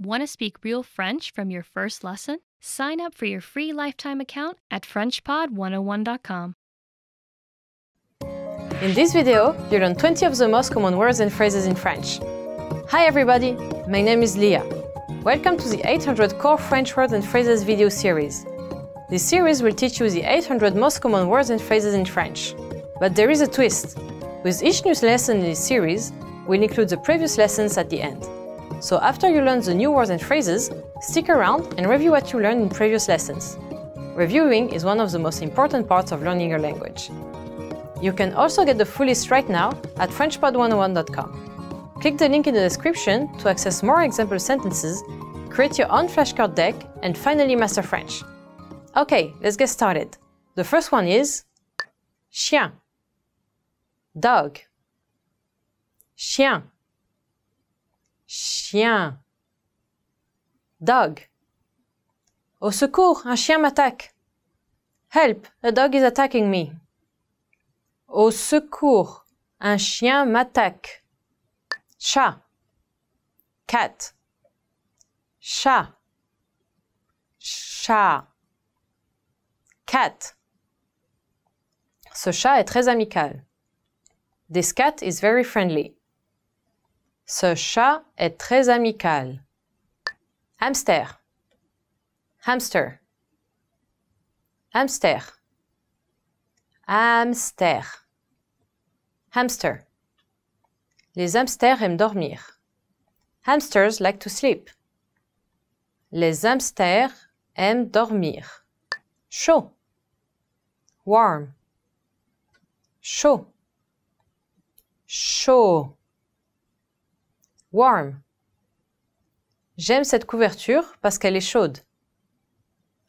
Want to speak real French from your first lesson? Sign up for your free lifetime account at FrenchPod101.com. In this video, you learn 20 of the most common words and phrases in French. Hi everybody, my name is Leah. Welcome to the 800 Core French Words and Phrases video series. This series will teach you the 800 most common words and phrases in French. But there is a twist. With each new lesson in this series, we'll include the previous lessons at the end. So after you learn the new words and phrases, stick around and review what you learned in previous lessons. Reviewing is one of the most important parts of learning a language. You can also get the full list right now at FrenchPod101.com. Click the link in the description to access more example sentences, create your own flashcard deck, and finally master French. Okay, let's get started. The first one is chien, dog, chien. chien. Dog. Au secours, un chien m'attaque. Help, a dog is attacking me. Au secours, un chien m'attaque. Chat. Cat. Chat. Chat. Cat. Ce chat est très amical. This cat is very friendly. Ce chat est très amical. Hamster. Hamster. Hamster. Hamster. Hamster. Les hamsters aiment dormir. Hamsters like to sleep. Les hamsters aiment dormir. Chaud. Warm. Chaud. Chaud. Warm. J'aime cette couverture parce qu'elle est chaude.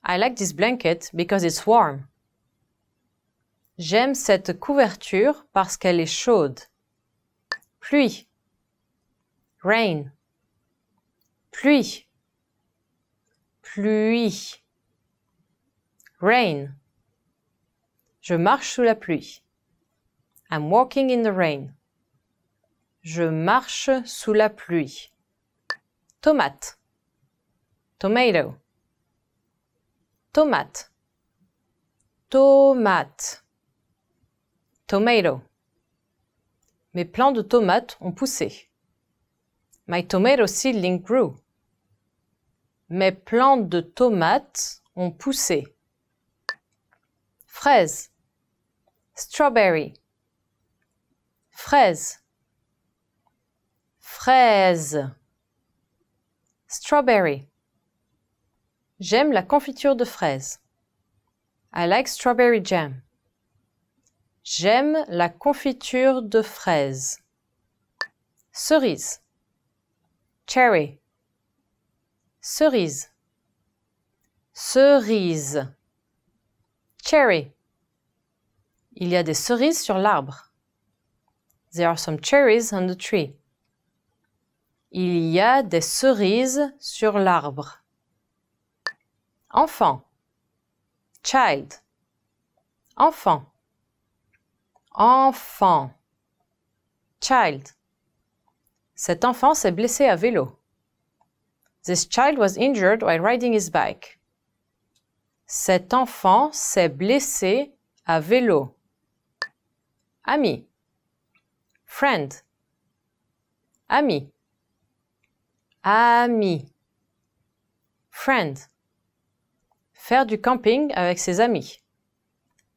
I like this blanket because it's warm. J'aime cette couverture parce qu'elle est chaude. Pluie. Rain. Pluie. Pluie. Rain. Je marche sous la pluie. I'm walking in the rain. Je marche sous la pluie. Tomate. Tomato. Tomate. Tomate. Tomato. Mes plants de tomates ont poussé. My tomato seedling grew. Mes plants de tomates ont poussé. Fraise. Strawberry. Fraise Fraise. Strawberry. J'aime la confiture de fraise. I like strawberry jam. J'aime la confiture de fraise. Cerise. Cherry. Cerise. Cerise. Cherry. Il y a des cerises sur l'arbre. There are some cherries on the tree. Il y a des cerises sur l'arbre. Enfant. Child. Enfant. Enfant. Child. Cet enfant s'est blessé à vélo. This child was injured while riding his bike. Cet enfant s'est blessé à vélo. Ami. Friend. Ami. Ami. Friend. Faire du camping avec ses amis.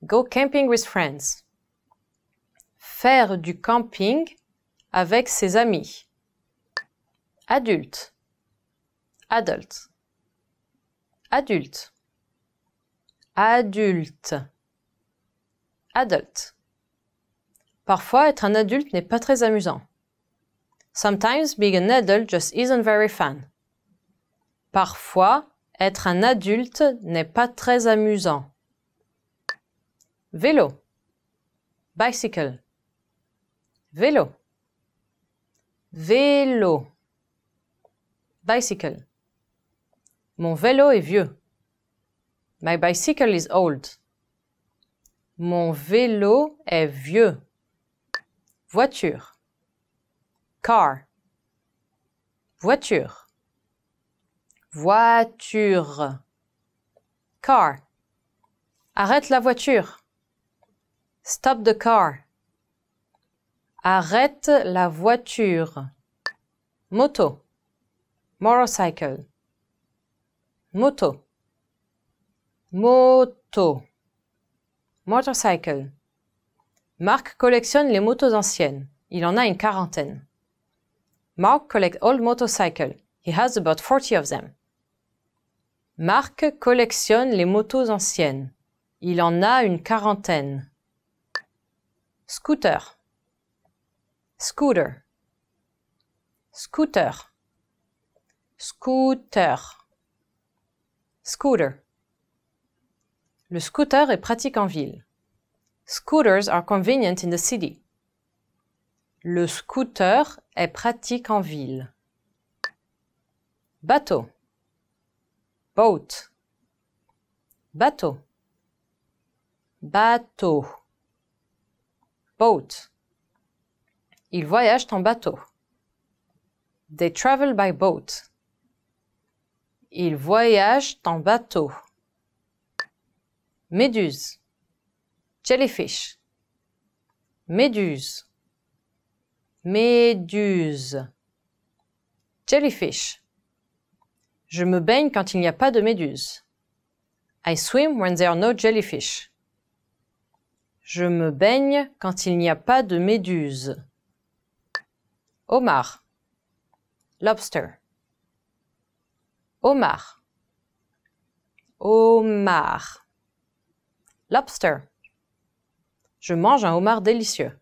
Go camping with friends. Faire du camping avec ses amis. Adulte. Adult. Adulte. Adulte. Adulte. Parfois, être un adulte n'est pas très amusant. Sometimes being an adult just isn't very fun. Parfois, être un adulte n'est pas très amusant. Vélo. Bicycle. Vélo. Vélo. Bicycle. Mon vélo est vieux. My bicycle is old. Mon vélo est vieux. Voiture. Car. Voiture. Voiture. Car. Arrête la voiture. Stop the car. Arrête la voiture. Moto. Motorcycle. Moto. Moto. Motorcycle. Marc collectionne les motos anciennes. Il en a une quarantaine. Mark collects old motorcycles. He has about 40 of them. Mark collectionne les motos anciennes. Il en a une quarantaine. Scooter. Scooter. Scooter. Scooter. Scooter. Le scooter est pratique en ville. Scooters are convenient in the city. Le scooter est pratique en ville. Bateau. Boat. Bateau. Bateau. Boat. Ils voyagent en bateau. They travel by boat. Ils voyagent en bateau. Méduse. Jellyfish. Méduse. Méduse. Jellyfish. Je me baigne quand il n'y a pas de méduse. I swim when there are no jellyfish. Je me baigne quand il n'y a pas de méduse. Homard. Lobster. Omar Omar Lobster. Je mange un homard délicieux.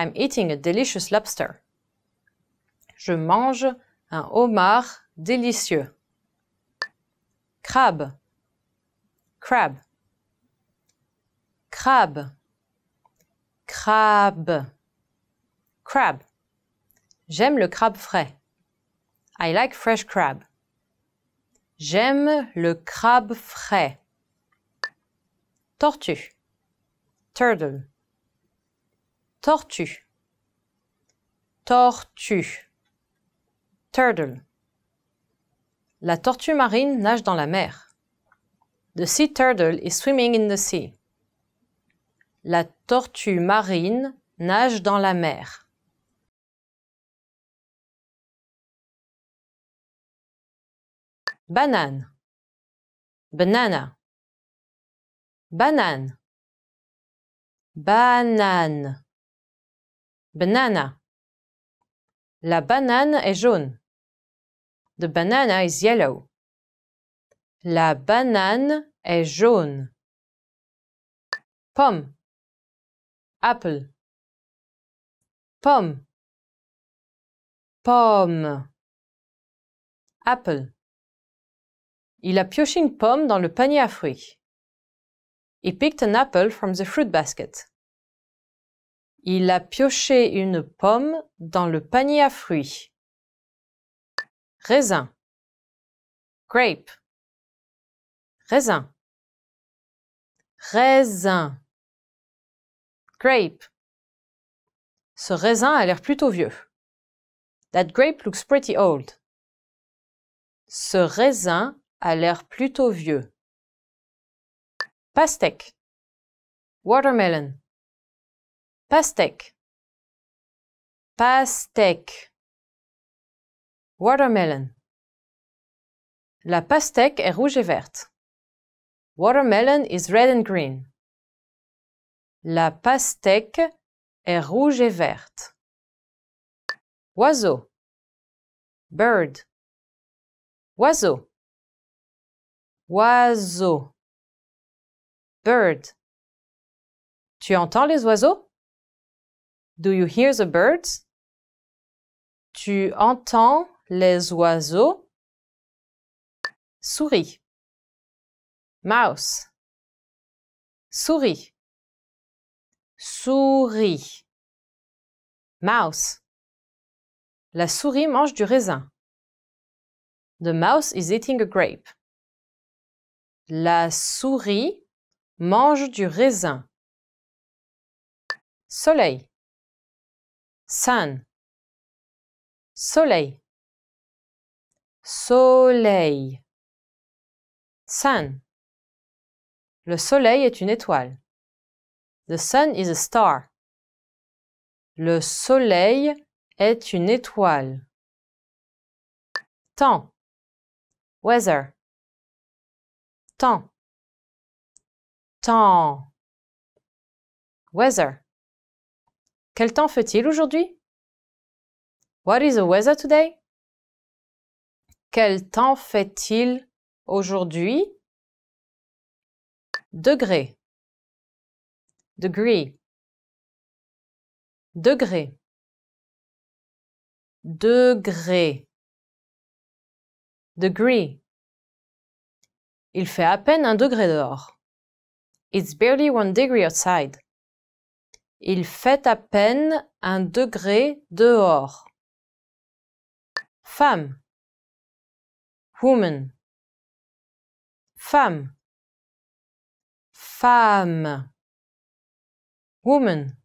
I'm eating a delicious lobster. Je mange un homard délicieux. Crabe. Crab. Crabe. Crabe. Crab. J'aime le crabe frais. I like fresh crab. J'aime le crabe frais. Tortue. Turtle. Tortue. Tortue. Turtle. La tortue marine nage dans la mer. The sea turtle is swimming in the sea. La tortue marine nage dans la mer. Banane. Banana. Banane. Banane. Banana. La banane est jaune. The banana is yellow. La banane est jaune. Pomme. Apple. Pomme. Pomme. Apple. Il a pioché une pomme dans le panier à fruits. He picked an apple from the fruit basket. Il a pioché une pomme dans le panier à fruits. Raisin. Grape. Raisin. Raisin. Grape. Ce raisin a l'air plutôt vieux. That grape looks pretty old. Ce raisin a l'air plutôt vieux. Pastèque. Watermelon pastèque, pastèque, watermelon. La pastèque est rouge et verte. Watermelon is red and green. La pastèque est rouge et verte. Oiseau. Bird. Oiseau. Oiseau. Bird. Tu entends les oiseaux? Do you hear the birds? Tu entends les oiseaux? Souris. Mouse. Souris. Souris. Mouse. La souris mange du raisin. The mouse is eating a grape. La souris mange du raisin. Soleil sun soleil soleil sun le soleil est une étoile the sun is a star le soleil est une étoile temps weather temps temps weather quel temps fait-il aujourd'hui? What is the weather today? Quel temps fait-il aujourd'hui? Degré. Degree. Degré. Degré. Degree. Il fait à peine un degré dehors. It's barely one degree outside. Il fait à peine un degré dehors. Femme. Woman. Femme. Femme. Woman.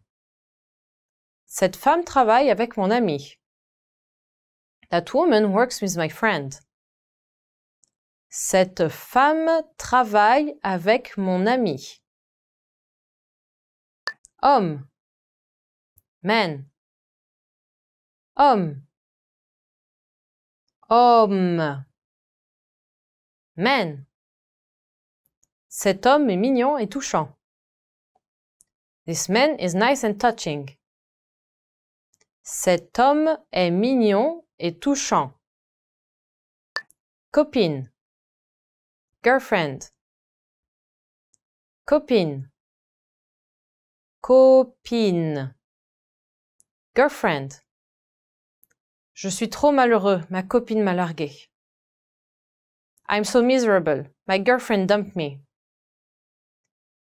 Cette femme travaille avec mon ami. That woman works with my friend. Cette femme travaille avec mon ami homme, man, homme, homme, man. Cet homme est mignon et touchant. This man is nice and touching. Cet homme est mignon et touchant. Copine. Girlfriend. Copine. Copine. Girlfriend. Je suis trop malheureux, ma copine m'a largué. I'm so miserable, my girlfriend dumped me.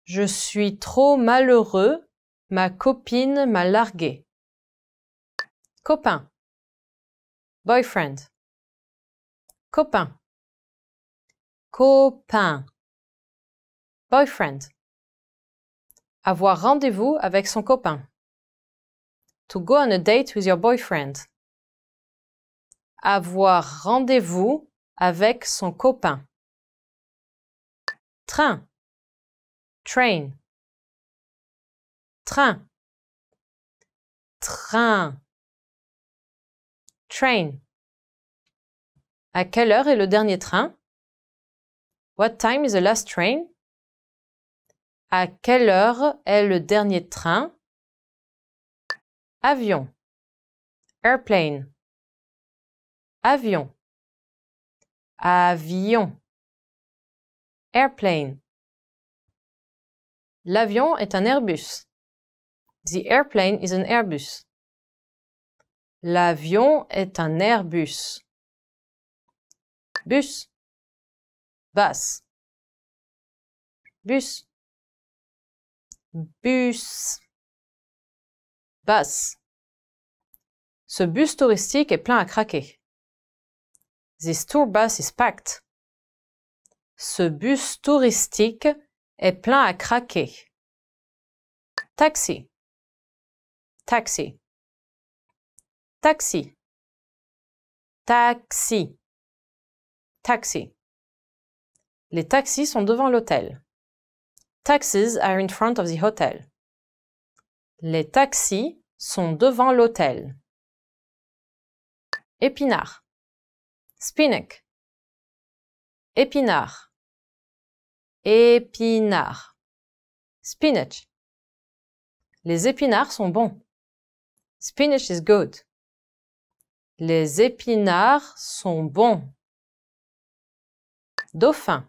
Je suis trop malheureux, ma copine m'a largué. Copain. Boyfriend. Copain. Copain. Boyfriend. Avoir rendez-vous avec son copain. To go on a date with your boyfriend. Avoir rendez-vous avec son copain. Train. Train. Train. Train. Train. À quelle heure est le dernier train? What time is the last train? À quelle heure est le dernier train Avion. Airplane. Avion. Avion. Airplane. L'avion est un Airbus. The airplane is an Airbus. L'avion est un Airbus. Bus. Bus. Bus bus, bus. Ce bus touristique est plein à craquer. This tour bus is packed. Ce bus touristique est plein à craquer. Taxi. Taxi. Taxi. Taxi. Taxi. Les taxis sont devant l'hôtel. Taxis are in front of the hotel. Les taxis sont devant l'hôtel. Épinard. Spinach. Épinard. Épinard. Spinach. Les épinards sont bons. Spinach is good. Les épinards sont bons. Dauphin.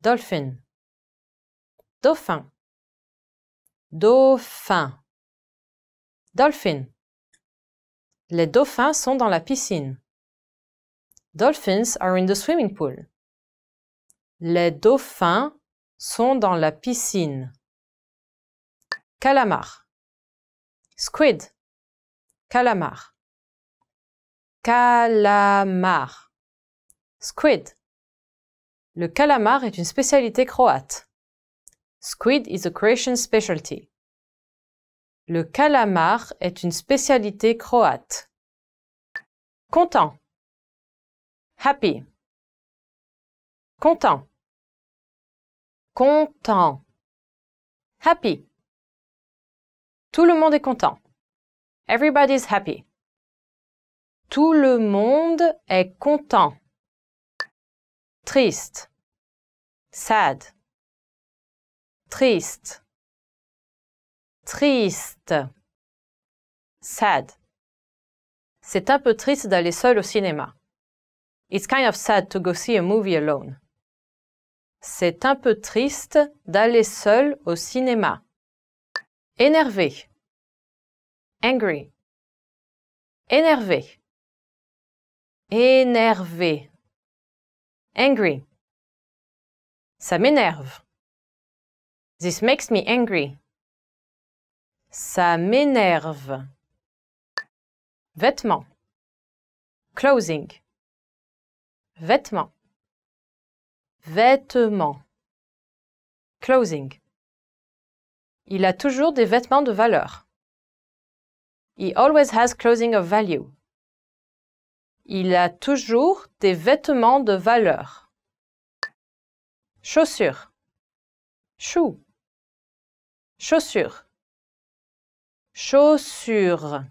Dolphin. Dauphin. Dauphin. Dolphin. Les dauphins sont dans la piscine. Dolphins are in the swimming pool. Les dauphins sont dans la piscine. Calamar. Squid. Calamar. Calamar. Squid. Le calamar est une spécialité croate. Squid is a Croatian specialty. Le calamar est une spécialité croate. Content. Happy. Content. Content. Happy. Tout le monde est content. Everybody's happy. Tout le monde est content. Triste. Sad triste, triste, sad. C'est un peu triste d'aller seul au cinéma. It's kind of sad to go see a movie alone. C'est un peu triste d'aller seul au cinéma. Énervé. Angry. Énervé. Énervé. Angry. Ça m'énerve. This makes me angry. Ça m'énerve. Vêtements. Clothing. Vêtements. Vêtements. Clothing. Il a toujours des vêtements de valeur. He always has clothing of value. Il a toujours des vêtements de valeur. Chaussures. Shoes. Chaussures. Chaussures.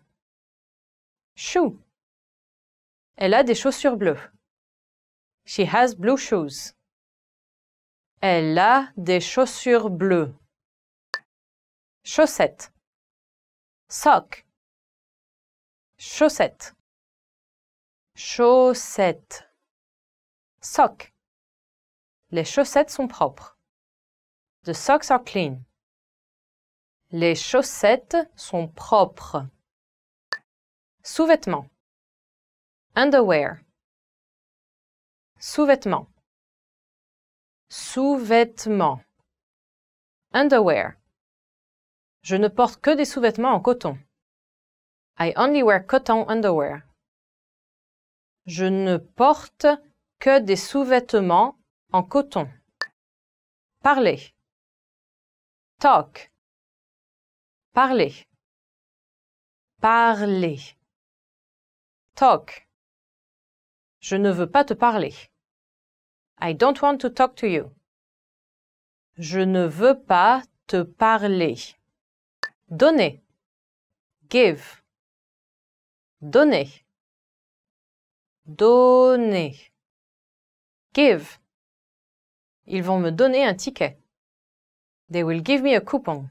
chou. Elle a des chaussures bleues. She has blue shoes. Elle a des chaussures bleues. Chaussettes. Sock. Chaussettes. Chaussettes. Sock. Les chaussettes sont propres. The socks are clean. Les chaussettes sont propres. Sous-vêtements. Underwear. Sous-vêtements. Sous-vêtements. Underwear. Je ne porte que des sous-vêtements en coton. I only wear cotton underwear. Je ne porte que des sous-vêtements en coton. Parler. Talk. Parler. Parler. Talk. Je ne veux pas te parler. I don't want to talk to you. Je ne veux pas te parler. Donner. Give. Donner. Donner. Give. Ils vont me donner un ticket. They will give me a coupon.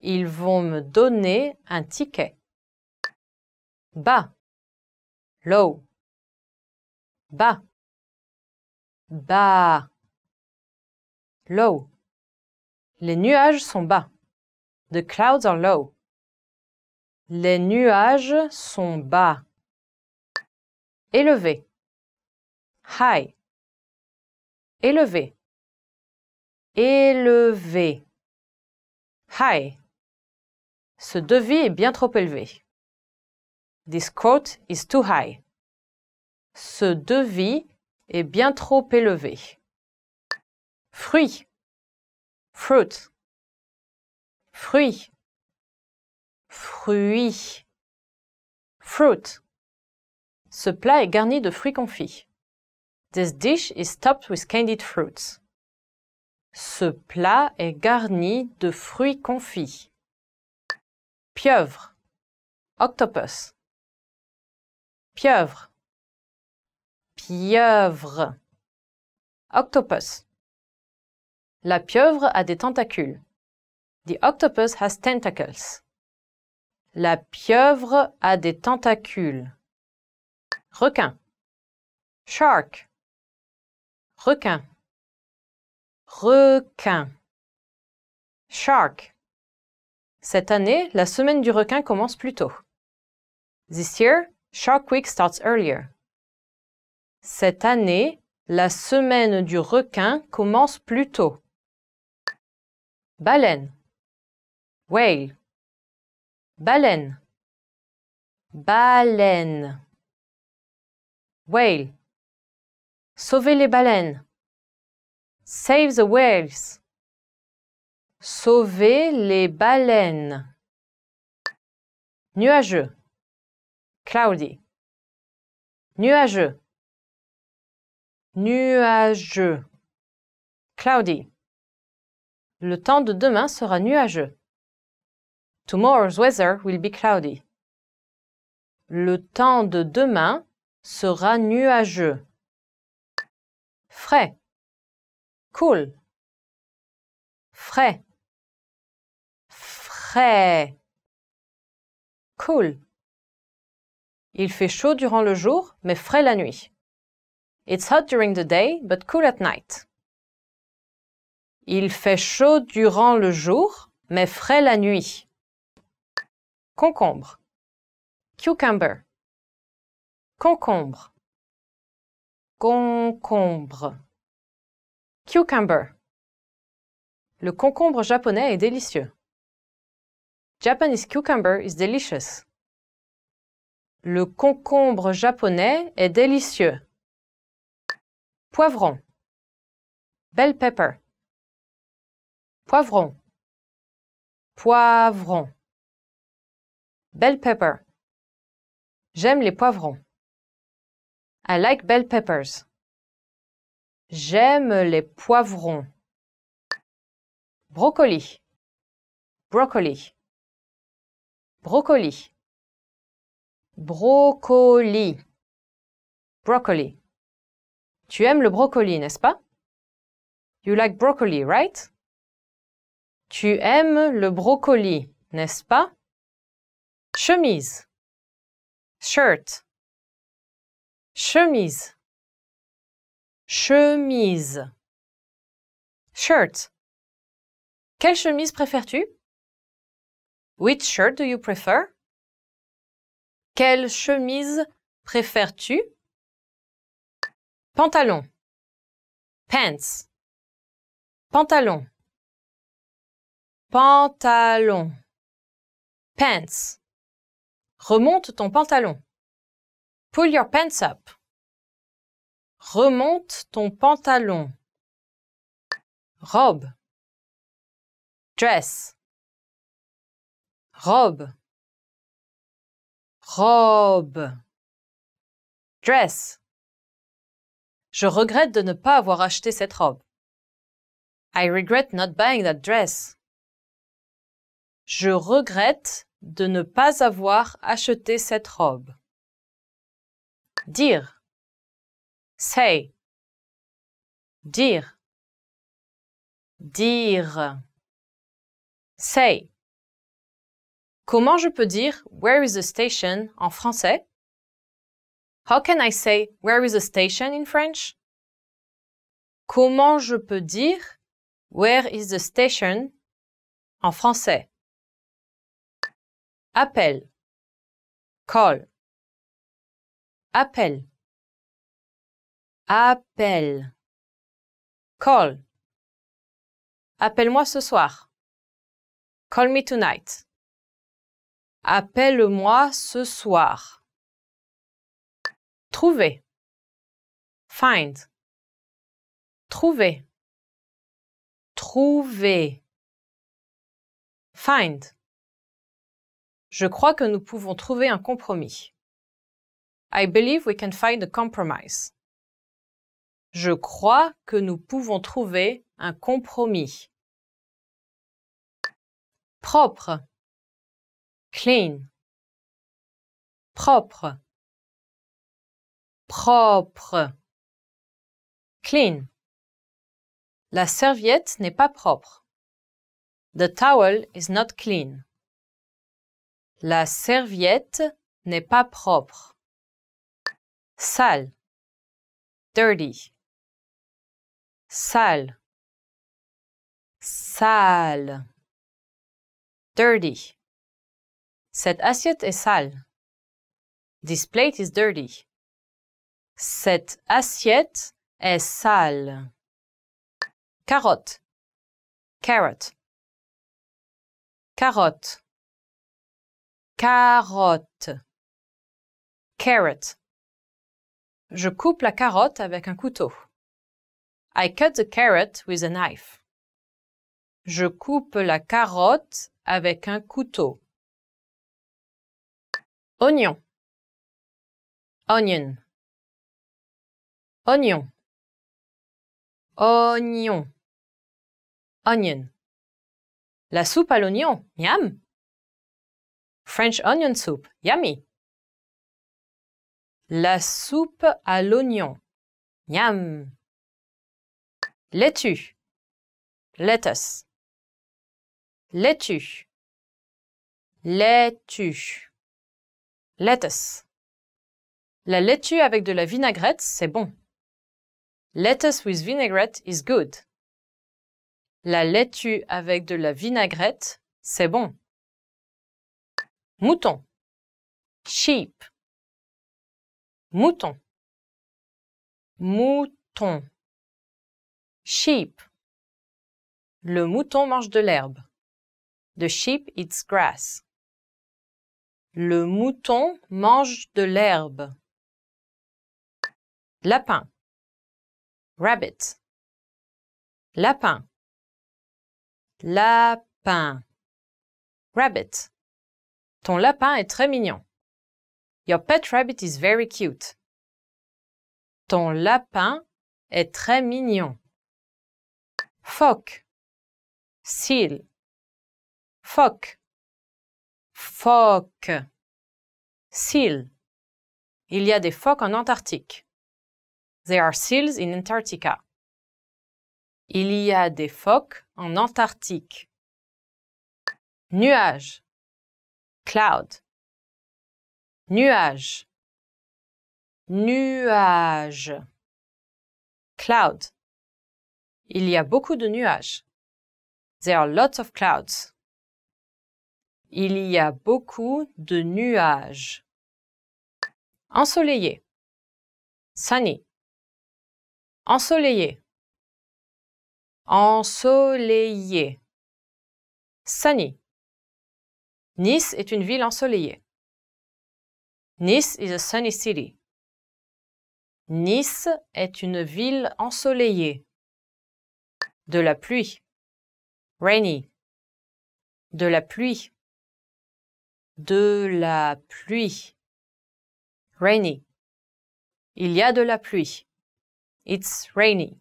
Ils vont me donner un ticket. Bas. Low. Bas. Bas. Low. Les nuages sont bas. The clouds are low. Les nuages sont bas. Élevé. High. Élevé. Élevé. High. Ce devis est bien trop élevé. This quote is too high. Ce devis est bien trop élevé. Fruit. Fruit. Fruit. Fruit. Fruit. Ce plat est garni de fruits confits. This dish is topped with candied fruits. Ce plat est garni de fruits confits pieuvre, octopus, pieuvre, pieuvre, octopus. La pieuvre a des tentacules. The octopus has tentacles. La pieuvre a des tentacules. Requin. Shark. Requin. Requin. Shark. Cette année, la semaine du requin commence plus tôt. This year, Shark Week starts earlier. Cette année, la semaine du requin commence plus tôt. Baleine. Whale. Baleine. Baleine. Whale. Sauvez les baleines. Save the whales. Sauver les baleines. Nuageux. Cloudy. Nuageux. Nuageux. Cloudy. Le temps de demain sera nuageux. Tomorrow's weather will be cloudy. Le temps de demain sera nuageux. Frais. Cool. Frais frais, Cool. Il fait chaud durant le jour, mais frais la nuit. It's hot during the day, but cool at night. Il fait chaud durant le jour, mais frais la nuit. Concombre. Cucumber. Concombre. Concombre. Cucumber. Le concombre japonais est délicieux. Japanese cucumber is delicious. Le concombre japonais est délicieux. Poivron. Bell pepper. Poivron. Poivron. Bell pepper. J'aime les poivrons. I like bell peppers. J'aime les poivrons. Brocoli. Brocoli. Brocoli. Brocoli. brocoli. Tu aimes le brocoli, n'est-ce pas? You like broccoli, right? Tu aimes le brocoli, n'est-ce pas? Chemise. Shirt. Chemise. Chemise. Shirt. Quelle chemise préfères-tu? Which shirt do you prefer? Quelle chemise préfères-tu? Pantalon. Pants. Pantalon. Pantalon. Pants. Remonte ton pantalon. Pull your pants up. Remonte ton pantalon. Robe. Dress robe, robe, dress. Je regrette de ne pas avoir acheté cette robe. I regret not buying that dress. Je regrette de ne pas avoir acheté cette robe. Dire. Say. Dire. Dire. Say. Comment je peux dire Where is the station en français? How can I say Where is the station in French? Comment je peux dire Where is the station en français? Appel. Call. Appel. Appel. Call. Appelle-moi ce soir. Call me tonight. Appelle-moi ce soir. Trouver. Find. Trouver. Trouver. Find. Je crois que nous pouvons trouver un compromis. I believe we can find a compromise. Je crois que nous pouvons trouver un compromis. Propre clean, propre, propre, clean. La serviette n'est pas propre. The towel is not clean. La serviette n'est pas propre. Sale, dirty, sale, sale, dirty. Cette assiette est sale. This plate is dirty. Cette assiette est sale. Carotte. Carrot. Carotte. Carotte. Carrot. Je coupe la carotte avec un couteau. I cut the carrot with a knife. Je coupe la carotte avec un couteau. Oignon. Onion. Oignon. Oignon. Onion. La soupe à l'oignon, miam. French onion soup, yummy. La soupe à l'oignon, miam. Laitue. Lettuce. Laitue. Laitue. Lettuce. La laitue avec de la vinaigrette, c'est bon. Lettuce with vinaigrette is good. La laitue avec de la vinaigrette, c'est bon. Mouton. Sheep. Mouton. Mouton. Sheep. Le mouton mange de l'herbe. The sheep eats grass. Le mouton mange de l'herbe. Lapin. Rabbit. Lapin. Lapin. Rabbit. Ton lapin est très mignon. Your pet rabbit is very cute. Ton lapin est très mignon. Phoque. Seal. Phoque. Foque, Seal. Il y a des phoques en Antarctique. There are seals in Antarctica. Il y a des phoques en Antarctique. Nuage. Cloud. Nuage. Nuage. Cloud. Il y a beaucoup de nuages. There are lots of clouds. Il y a beaucoup de nuages. Ensoleillé. Sunny. Ensoleillé. Ensoleillé. Sunny. Nice est une ville ensoleillée. Nice is a sunny city. Nice est une ville ensoleillée. De la pluie. Rainy. De la pluie de la pluie. Rainy. Il y a de la pluie. It's rainy.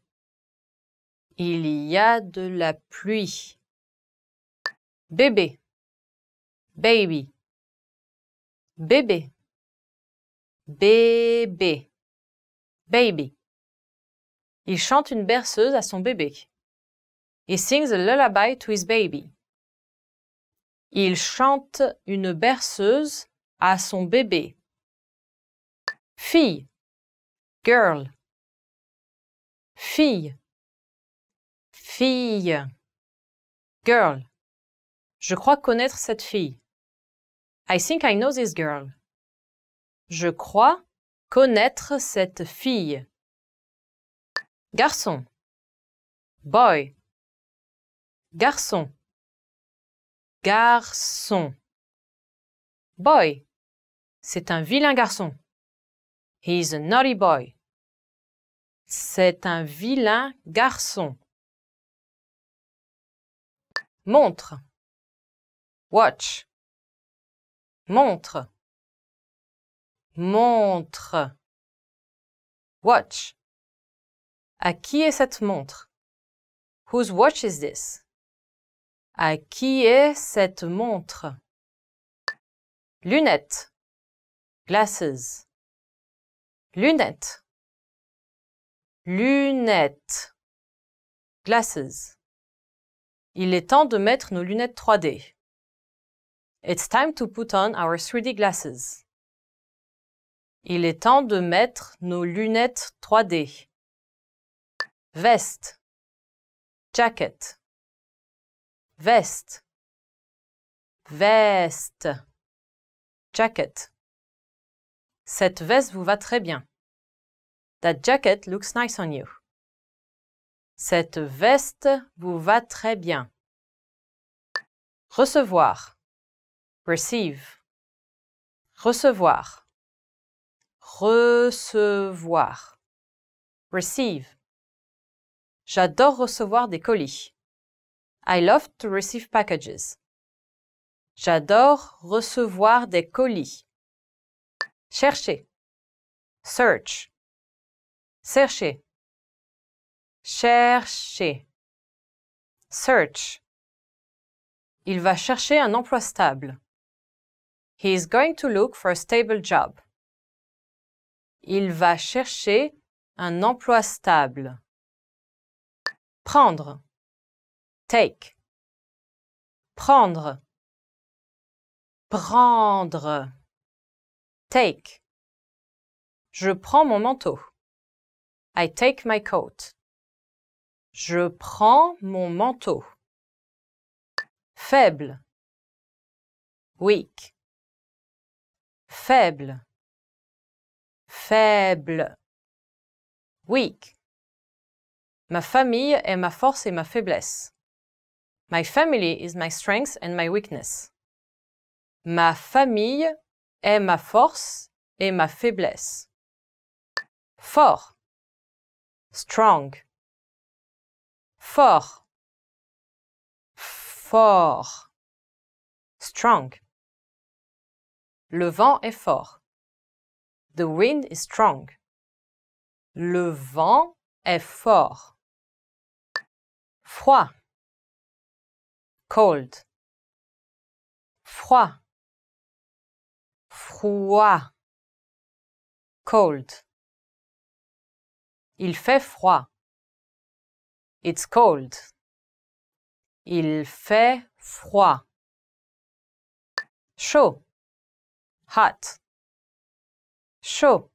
Il y a de la pluie. Bébé. Baby. Bébé. Bébé. Baby. Il chante une berceuse à son bébé. He sings a lullaby to his baby. Il chante une berceuse à son bébé. Fille, girl. Fille, fille, girl. Je crois connaître cette fille. I think I know this girl. Je crois connaître cette fille. Garçon, boy. Garçon. Garçon. Boy. C'est un vilain garçon. He's a naughty boy. C'est un vilain garçon. Montre. Watch. Montre. Montre. Watch. À qui est cette montre? Whose watch is this? À qui est cette montre Lunettes. Glasses. Lunettes. Lunettes. Glasses. Il est temps de mettre nos lunettes 3D. It's time to put on our 3D glasses. Il est temps de mettre nos lunettes 3D. Veste. Jacket veste, veste, jacket. Cette veste vous va très bien. That jacket looks nice on you. Cette veste vous va très bien. Recevoir. Receive. Recevoir. Recevoir. Receive. J'adore recevoir des colis. I love to receive packages. J'adore recevoir des colis. Chercher. Search. Chercher. Chercher. Search. Il va chercher un emploi stable. He is going to look for a stable job. Il va chercher un emploi stable. Prendre. Take. Prendre. Prendre. Take. Je prends mon manteau. I take my coat. Je prends mon manteau. Faible. Weak. Faible. Faible. Weak. Ma famille est ma force et ma faiblesse. My family is my strength and my weakness. Ma famille est ma force et ma faiblesse. Fort. Strong. Fort. Fort. Strong. Le vent est fort. The wind is strong. Le vent est fort. Froid cold. Froid. Froid. Cold. Il fait froid. It's cold. Il fait froid. Chaud. Hot. Chaud.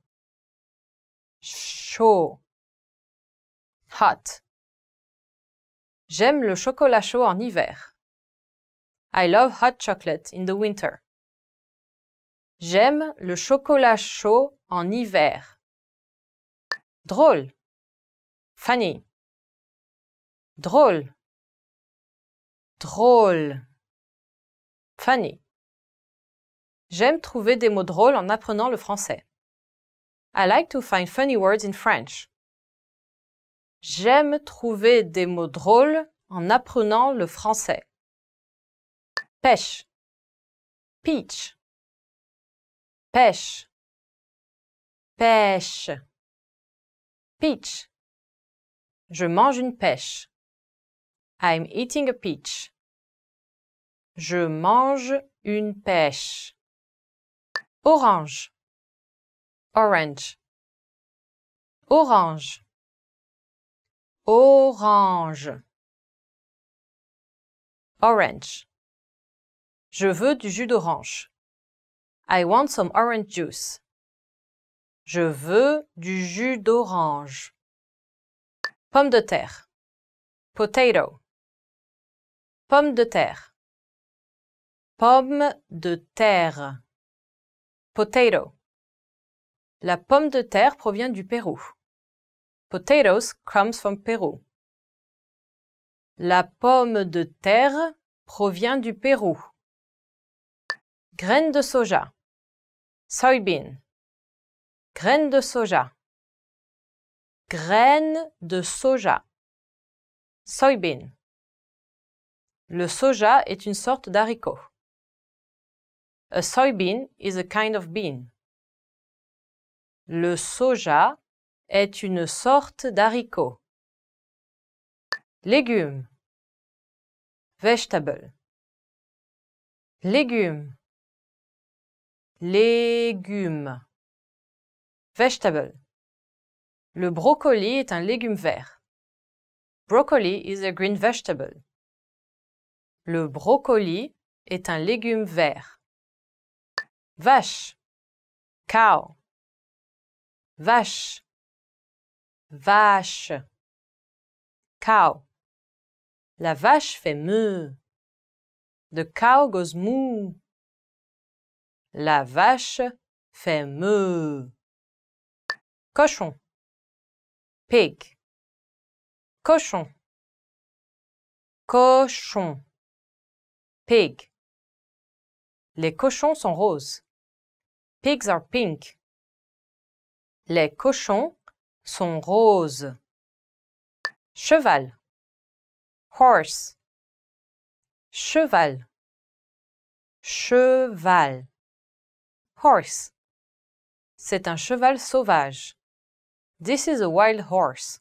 Chaud. Hot. J'aime le chocolat chaud en hiver. I love hot chocolate in the winter. J'aime le chocolat chaud en hiver. Drôle. Funny. Drôle. Drôle. Funny. J'aime trouver des mots drôles en apprenant le français. I like to find funny words in French. J'aime trouver des mots drôles en apprenant le français pêche, peach, pêche, pêche, peach. Je mange une pêche. I'm eating a peach. Je mange une pêche. Orange, orange, orange, orange, orange. Je veux du jus d'orange. I want some orange juice. Je veux du jus d'orange. Pomme de terre. Potato. Pomme de terre. Pomme de terre. Potato. La pomme de terre provient du Pérou. Potatoes comes from Peru. La pomme de terre provient du Pérou graines de soja, soybean, graines de soja, graines de soja, soybean. Le soja est une sorte d'haricot. A soybean is a kind of bean. Le soja est une sorte d'haricot. Légumes. Vegetable. Légumes. Légumes. Vegetable. Le brocoli est un légume vert. Broccoli is a green vegetable. Le brocoli est un légume vert. Vache. Cow. Vache. Vache. Cow. La vache fait meuh. The cow goes moo. La vache fait meu. Cochon. Pig. Cochon. Cochon. Pig. Les cochons sont roses. Pigs are pink. Les cochons sont roses. Cheval. Horse. Cheval. Cheval. C'est un cheval sauvage. This is a wild horse.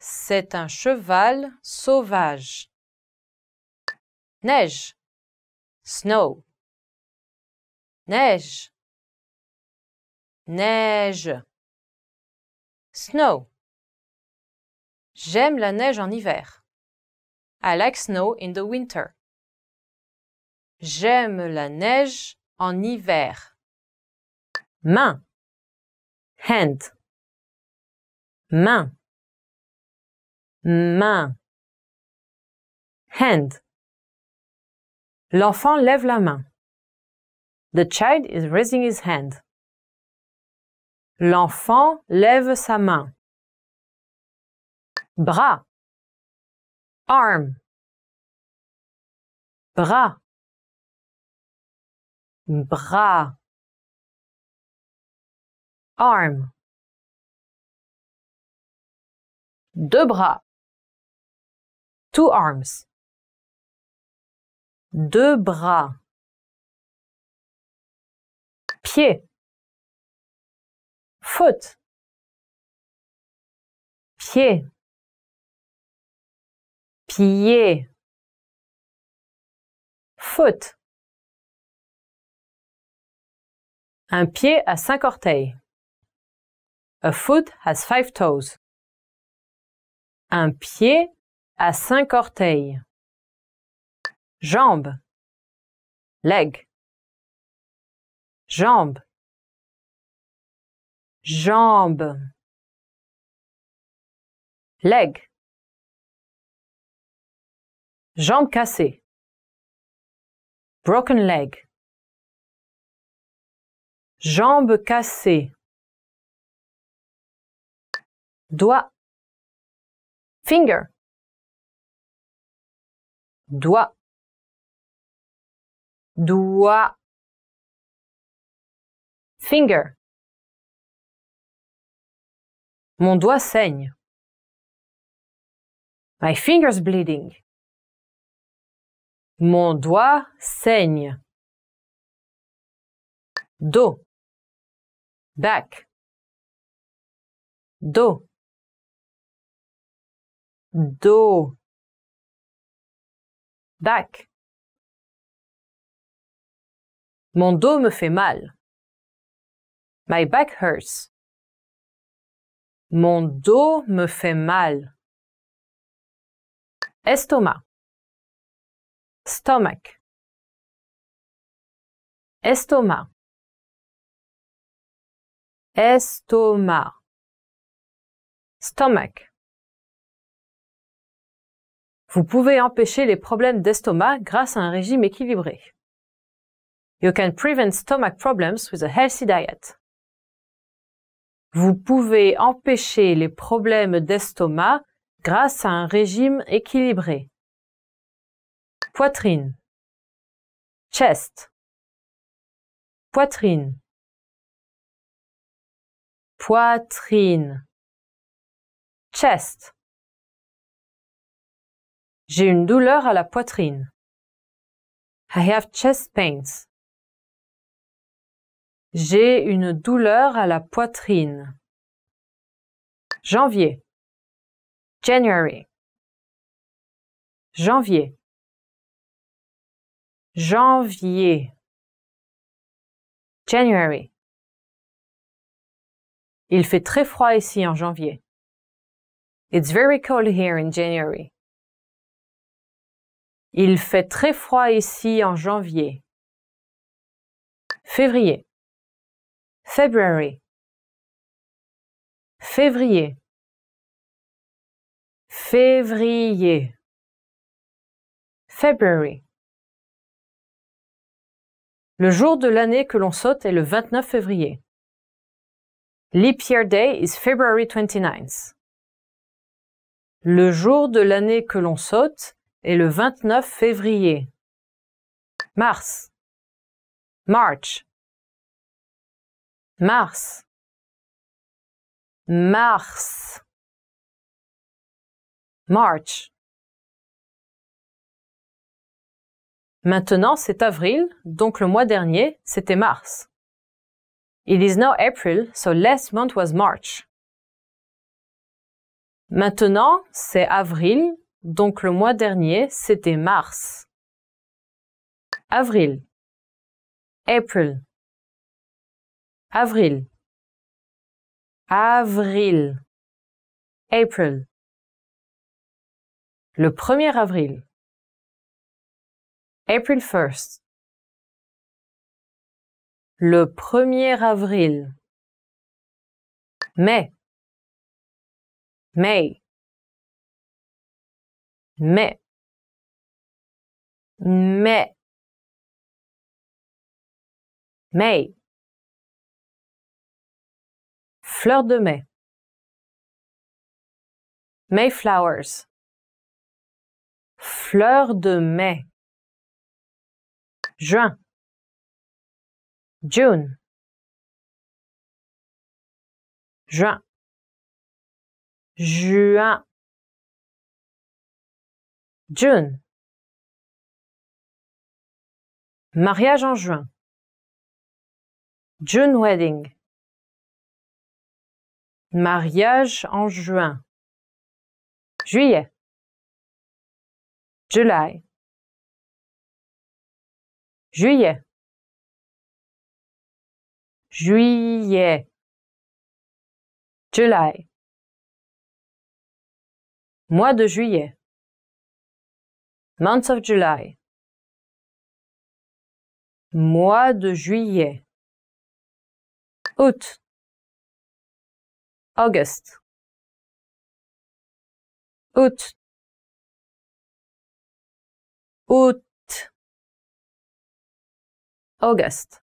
C'est un cheval sauvage. Neige. Snow. Neige. Neige. Snow. J'aime la neige en hiver. I like snow in the winter. J'aime la neige en hiver. Main. Hand. Main. Main. Hand. L'enfant lève la main. The child is raising his hand. L'enfant lève sa main. Bras. Arm. Bras bras, arm, deux bras, two arms, deux bras, pied, foot, pied, pied, foot. Un pied a cinq orteils. A foot has five toes. Un pied a cinq orteils. Jambe. Leg. Jambes. Jambes. Leg. Jambe cassée. Broken leg. Jambes cassées. Doigt. Finger. Doigt. Doigt. Finger. Mon doigt saigne. My finger's bleeding. Mon doigt saigne. Do back dos dos back mon dos me fait mal my back hurts mon dos me fait mal estomac stomach estomac Estomac. Stomach. Vous pouvez empêcher les problèmes d'estomac grâce à un régime équilibré. You can prevent stomach problems with a healthy diet. Vous pouvez empêcher les problèmes d'estomac grâce à un régime équilibré. Poitrine. Chest. Poitrine poitrine, chest. J'ai une douleur à la poitrine. I have chest pains. J'ai une douleur à la poitrine. Janvier. January. Janvier. Janvier. January. Il fait très froid ici en janvier. It's very cold here in January. Il fait très froid ici en janvier. Février. February. Février. Février. February. Le jour de l'année que l'on saute est le 29 février. Leap Day is February 29 Le jour de l'année que l'on saute est le 29 février. Mars. March. Mars. Mars. March. Maintenant, c'est avril, donc le mois dernier, c'était mars. It is now April, so last month was March. Maintenant, c'est avril, donc le mois dernier, c'était mars. Avril. April. Avril. Avril. April. Le 1er avril. April 1st le 1er avril. Mai. Mai. Mai. Mai. Mai. Fleur de mai. Mayflowers. Fleur de mai. Juin. June juin juin June mariage en juin June wedding mariage en juin juillet July juillet juillet, July, mois de juillet, month of July, mois de juillet, août, August, août, août, August.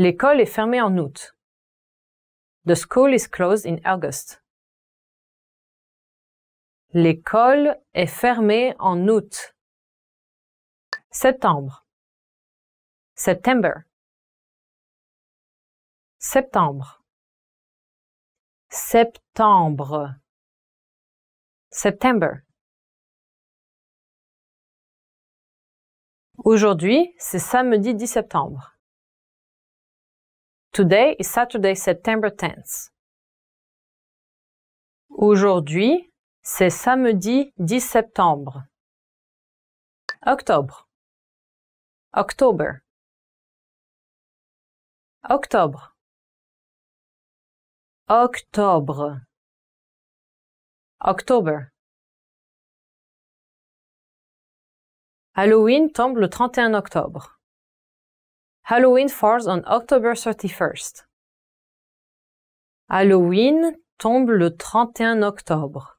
L'école est fermée en août. The school is closed in August. L'école est fermée en août. Septembre. September. Septembre. Septembre. September. Aujourd'hui, c'est samedi 10 septembre. Today is Saturday, September 10th. Aujourd'hui, c'est samedi 10 septembre. Octobre. October. Octobre. Octobre. Halloween tombe le 31 octobre. Halloween falls on October 31st. Halloween tombe le 31 octobre.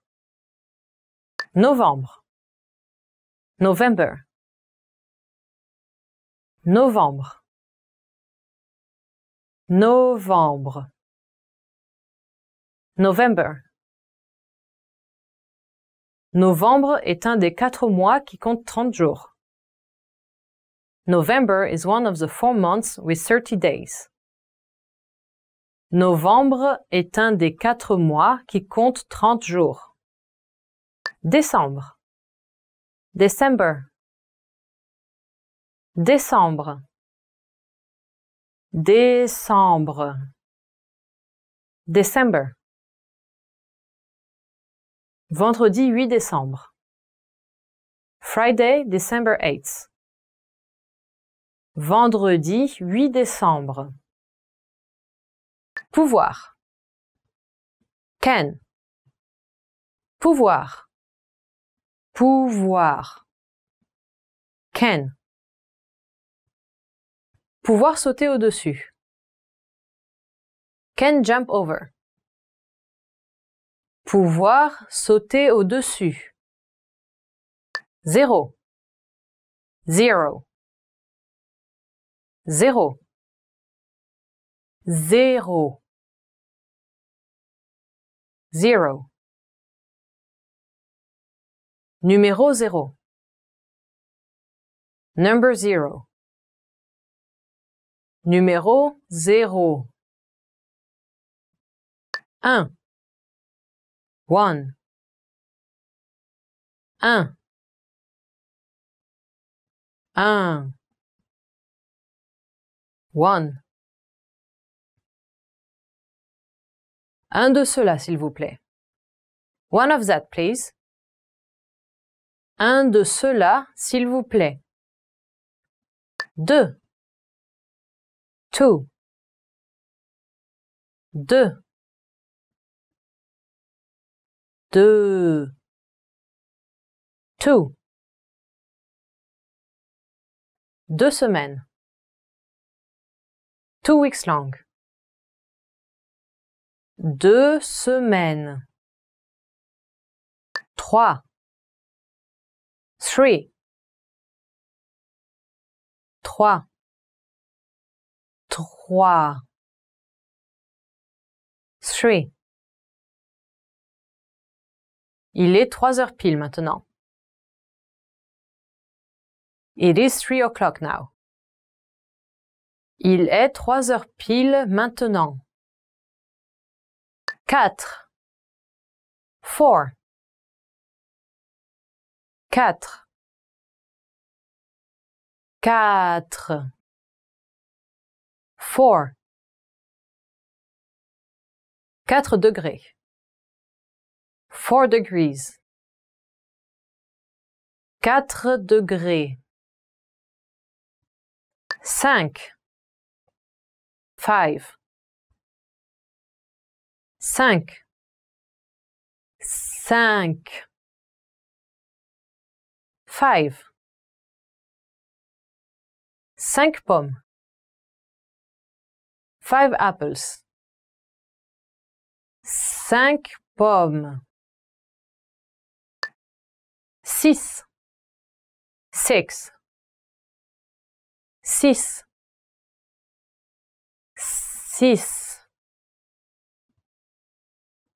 Novembre. November. Novembre. Novembre. November. Novembre est un des quatre mois qui compte 30 jours. November is one of the four months with 30 days. Novembre est un des quatre mois qui compte 30 jours. Décembre. December. Décembre. Décembre. December. Vendredi 8 décembre. Friday, December 8th. Vendredi 8 décembre. Pouvoir. Can. Pouvoir. Pouvoir. Can. Pouvoir sauter au-dessus. Can jump over. Pouvoir sauter au-dessus. Zéro. Zero zéro, zéro, zero. Numéro zéro. Number zero. Numéro zéro. Un. One. Un. Un. One. Un de cela, s'il vous plaît. One of that, please. Un de cela, s'il vous plaît. Deux. Two. Deux. Deux. Two. Deux semaines. Two weeks long. Deux semaines. Trois. Three. Trois. Trois. Three. Il est trois heures pile maintenant. It is three o'clock now. Il est trois heures pile maintenant. 4 4 4 4 4 4 degrés 4 degrees 4 degrés 5 cinq cinq cinq cinq pommes. five apples. cinq pommes. six six six Six.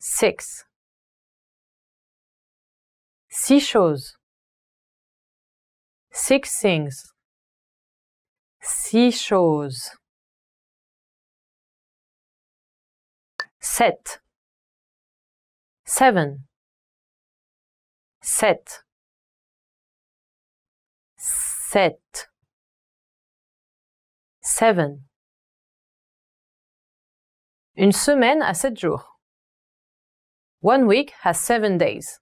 Six. six Choses. Six things, six choses. set, seven, set, set, seven. Une semaine a sept jours. One week has seven days.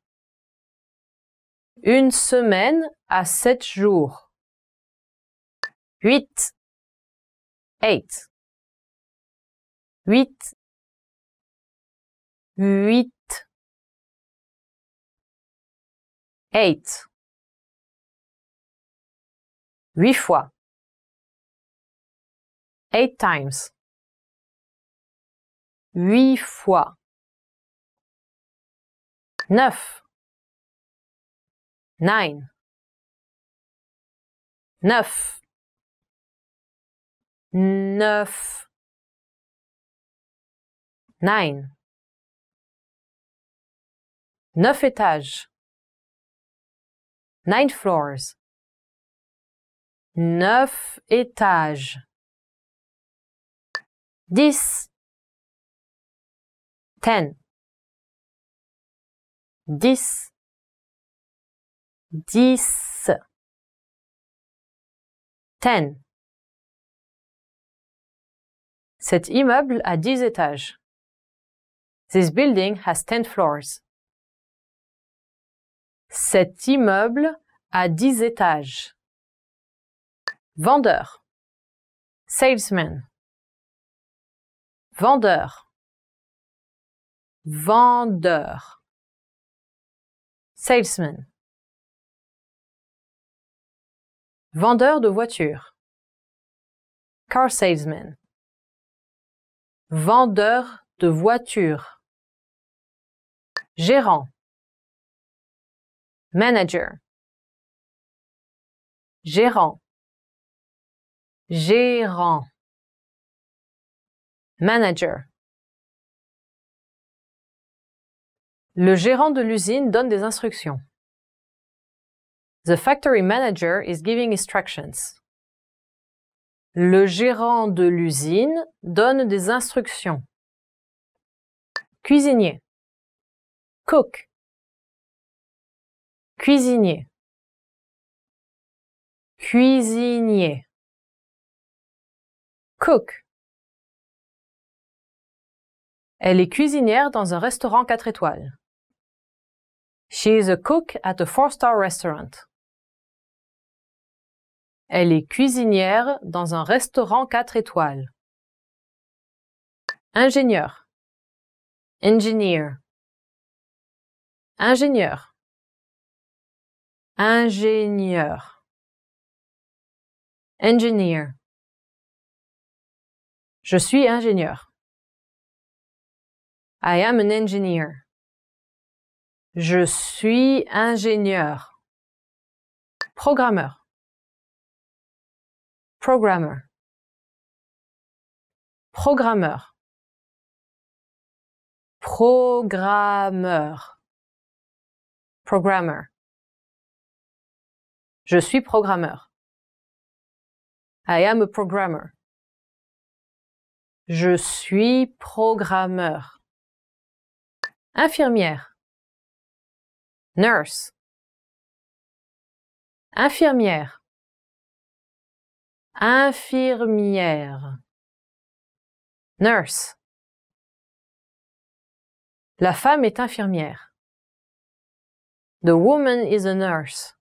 Une semaine a sept jours. Huit. Eight. Huit. Huit. Eight. Huit fois. Eight times huit fois. Neuf. Nine. Neuf. Neuf. Nine. Neuf étages. Nine floors. Neuf étages. Dix ten, dix, dix, Cet immeuble a dix étages. This building has ten floors. Cet immeuble a dix étages. Vendeur. Salesman. Vendeur vendeur. Salesman. Vendeur de voiture, Car salesman. Vendeur de voiture, Gérant. Manager. Gérant. Gérant. Manager. Le gérant de l'usine donne des instructions. The factory manager is giving instructions. Le gérant de l'usine donne des instructions. Cuisinier. Cook. Cuisinier. Cuisinier. Cook. Elle est cuisinière dans un restaurant quatre étoiles. She is a cook at a four-star restaurant. Elle est cuisinière dans un restaurant quatre étoiles. Ingénieur. Engineer. Ingénieur. Ingénieur. Engineer. Je suis ingénieur. I am an engineer. Je suis ingénieur. Programmeur. Programmeur. Programmeur. Programmeur. Programmer. Je suis programmeur. I am a programmer. Je suis programmeur. Infirmière nurse. Infirmière. Infirmière. Nurse. La femme est infirmière. The woman is a nurse.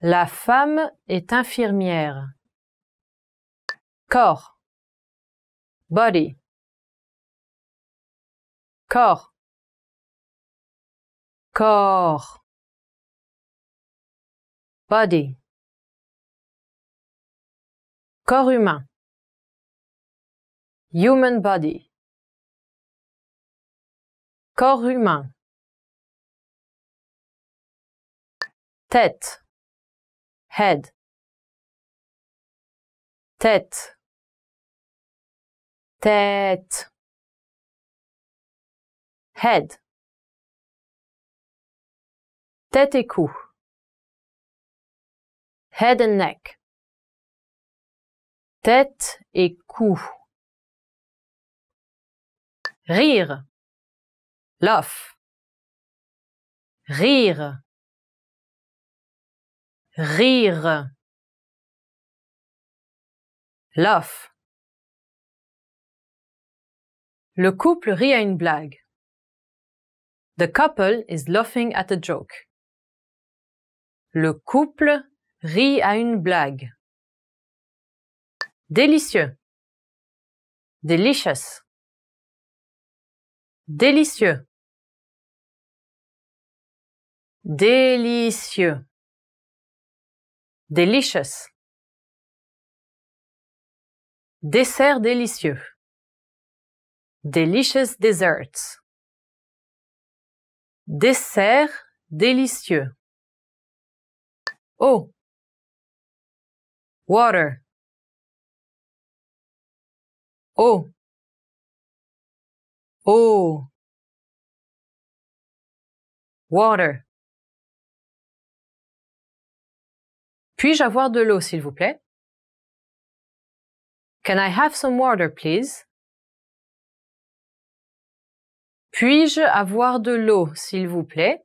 La femme est infirmière. Corps. Body. Corps corps body corps humain human body corps humain tête head tête tête head Tête et cou. Head and neck. Tête et cou. Rire. Laugh. Rire. Rire. Laugh. Le couple rit à une blague. The couple is laughing at a joke. Le couple rit à une blague. Délicieux. Delicious. Délicieux. Délicieux. Delicious. Dessert délicieux. Delicious desserts. Dessert délicieux. Oh. Water. Oh. Oh. Water. Puis-je avoir de l'eau, s'il vous plaît? Can I have some water, please? Puis-je avoir de l'eau, s'il vous plaît?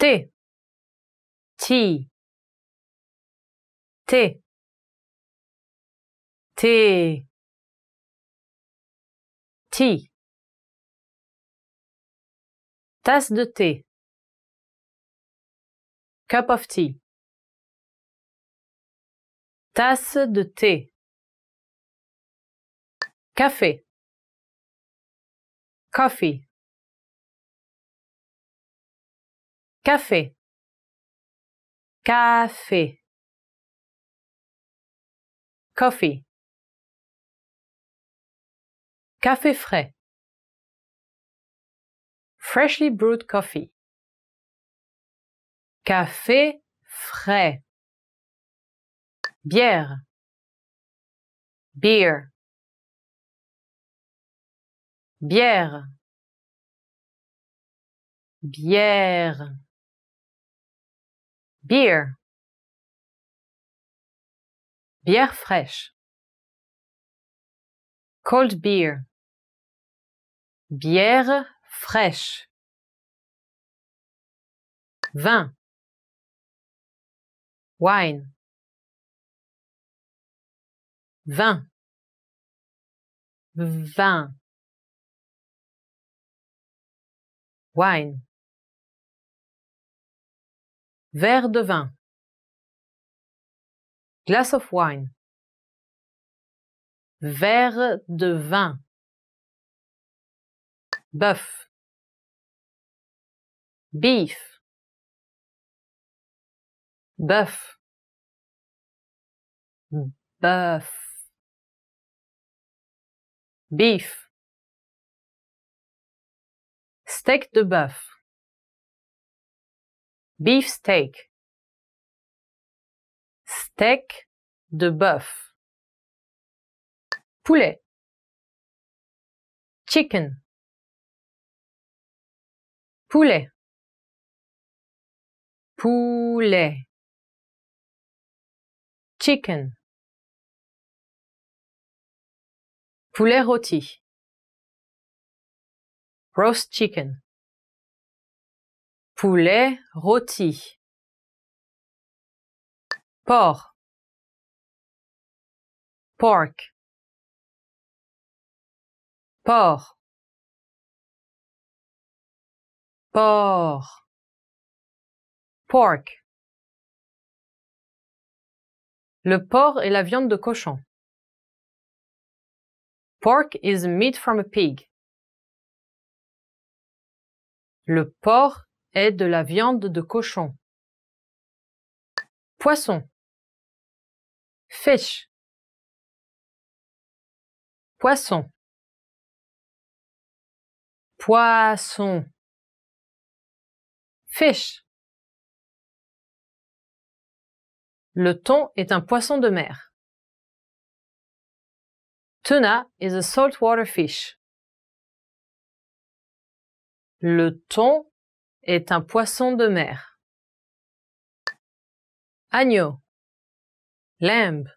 T. T. T. T. Tasse de thé. Cup of tea. Tasse de thé. Café. Coffee. café café coffee café frais freshly brewed coffee café frais bière beer bière bière Beer. Bière fraîche. Cold beer. Bière fraîche. Vin. Wine. Vin. Vin. Wine verre de vin, glass of wine, verre de vin, bœuf, beef, bœuf, bœuf, beef, steak de bœuf. Beef steak. Steak de bœuf. Poulet. Chicken. Poulet. Poulet. Chicken. Poulet rôti. Roast chicken poulet rôti porc pork porc porc pork le porc est la viande de cochon pork is meat from a pig le porc est de la viande de cochon. Poisson. Fish. Poisson. Poisson. Fish. Le thon est un poisson de mer. Tuna is a saltwater fish. Le thon est un poisson de mer. Agneau. Lamb.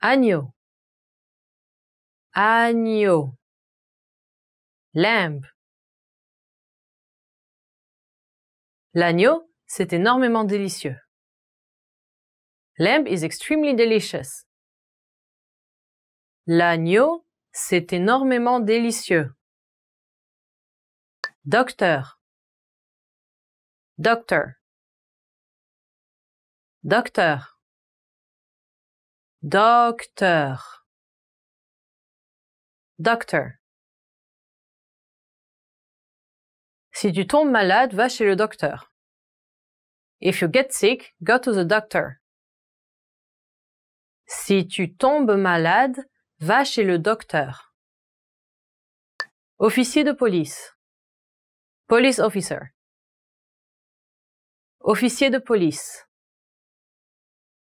Agneau. Agneau. Lamb. L'agneau, c'est énormément délicieux. Lamb is extremely delicious. L'agneau, c'est énormément délicieux. Docteur. docteur, Docteur. Docteur. Doctor. Si tu tombes malade, va chez le docteur. If you get sick, go to the doctor. Si tu tombes malade, va chez le docteur. Officier de police. Police officer. Officier de police.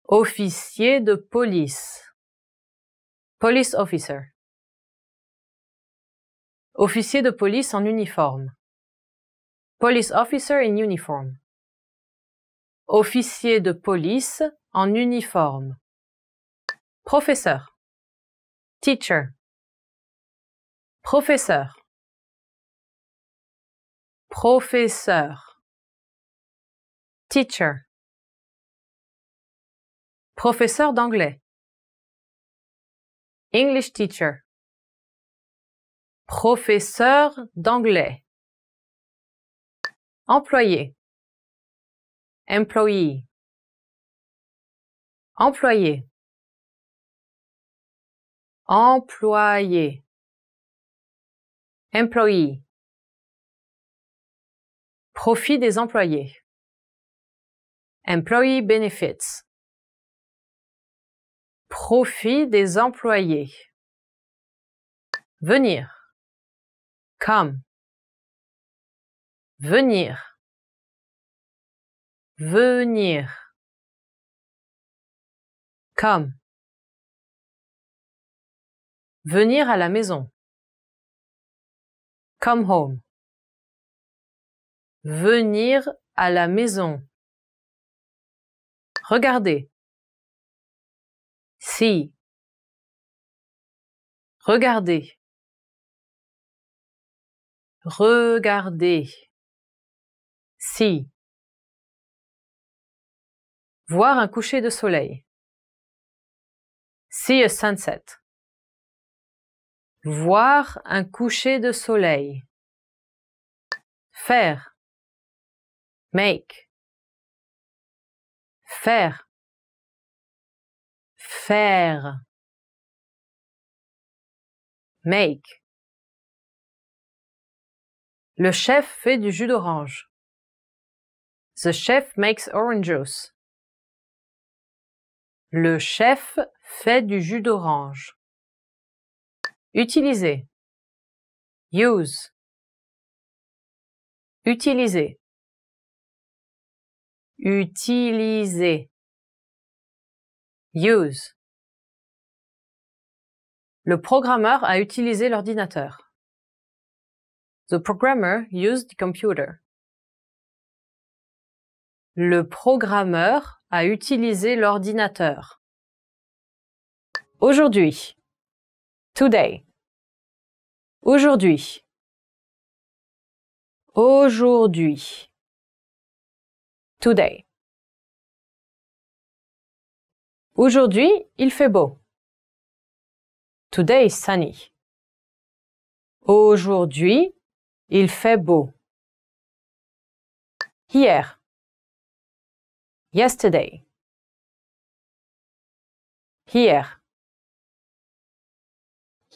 Officier de police. Police officer. Officier de police en uniforme. Police officer in uniform. Officier de police en uniforme. Professeur. Teacher. Professeur professeur, teacher, professeur d'anglais, English teacher, professeur d'anglais, employé, employee, employé, employé, employee. Profit des employés. Employee benefits. Profit des employés. Venir. Come. Venir. Venir. Come. Venir à la maison. Come home venir à la maison. Regardez. Si. Regardez. Regardez. Si. Voir un coucher de soleil. See a sunset. Voir un coucher de soleil. Faire make faire faire make le chef fait du jus d'orange the chef makes orange juice le chef fait du jus d'orange utiliser use utiliser Utiliser. Use. Le programmeur a utilisé l'ordinateur. The programmer used the computer. Le programmeur a utilisé l'ordinateur. Aujourd'hui. Today. Aujourd'hui. Aujourd'hui today. Aujourd'hui, il fait beau. Today sunny. Aujourd'hui, il fait beau. Hier. Yesterday. Hier.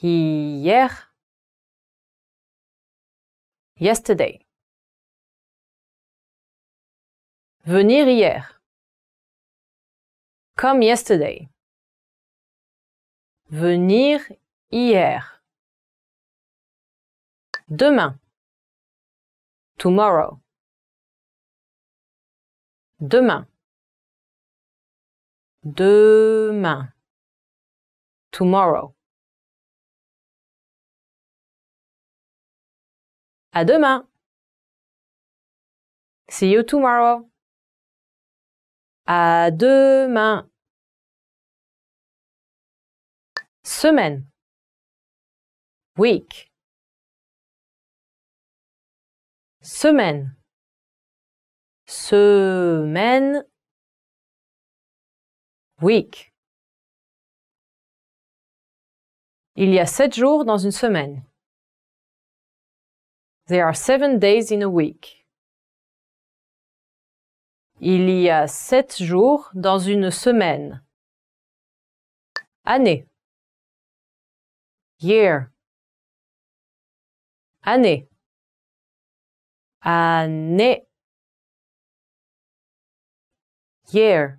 Hier. Yesterday. Venir hier. comme yesterday. Venir hier. Demain. Tomorrow. Demain. Demain. Tomorrow. À demain. See you tomorrow. À demain. Semaine. Week. Semaine. Semaine. Week. Il y a sept jours dans une semaine. There are seven days in a week. Il y a sept jours dans une semaine. Année. Year. Année. Année. Year.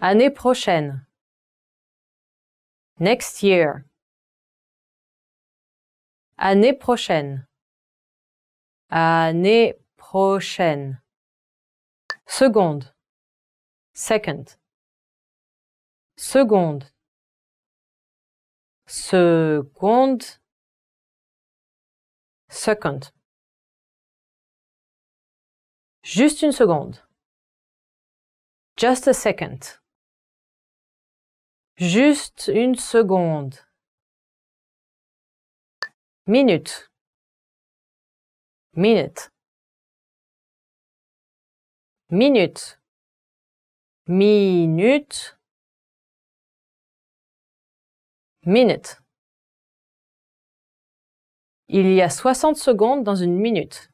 Année prochaine. Next year. Année prochaine. Année prochaine. Seconde. Second. Seconde. Seconde. Second. Juste une seconde. Just a second. Juste une seconde. Minute minute minute minute minute il y a 60 secondes dans une minute.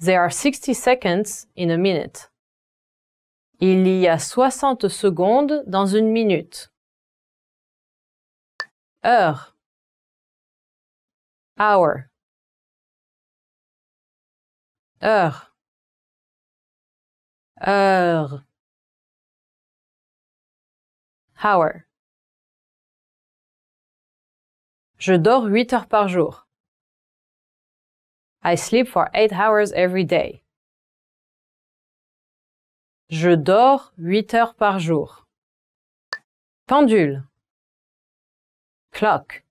There are 60 seconds in a minute. Il y a 60 secondes dans une minute. Heure. Hour heure heure hour Je dors huit heures par jour. I sleep for eight hours every day. Je dors huit heures par jour. Pendule. Clock.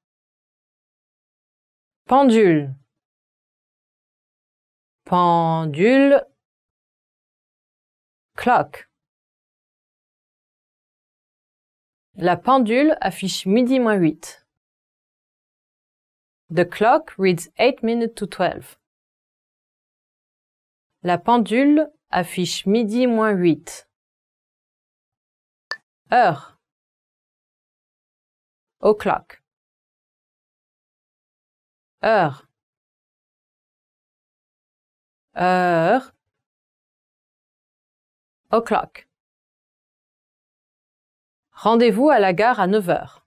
Pendule. Pendule. Clock. La pendule affiche midi moins 8. The clock reads 8 minutes to 12. La pendule affiche midi moins 8. Heure. O'clock. Heure o'clock. Rendez-vous à la gare à neuf heures.